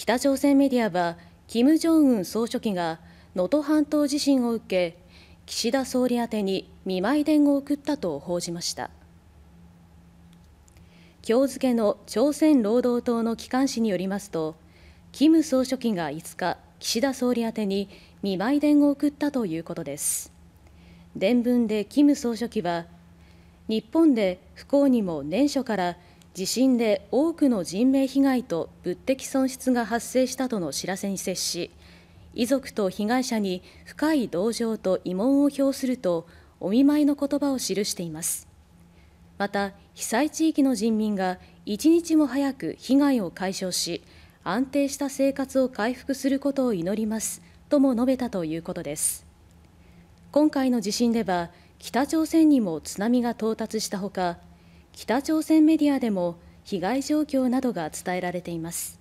北朝鮮メディアは金正恩総書記が能登半島地震を受け岸田総理宛てに見舞い電を送ったと報じました今日付の朝鮮労働党の機関紙によりますと金総書記が5日岸田総理宛てに見舞い電を送ったということです伝聞で金総書記は日本で不幸にも年初から地震で多くの人命被害と物的損失が発生したとの知らせに接し遺族と被害者に深い同情と慰問を表するとお見舞いの言葉を記していますまた被災地域の人民が一日も早く被害を解消し安定した生活を回復することを祈りますとも述べたということです今回の地震では北朝鮮にも津波が到達したほか北朝鮮メディアでも被害状況などが伝えられています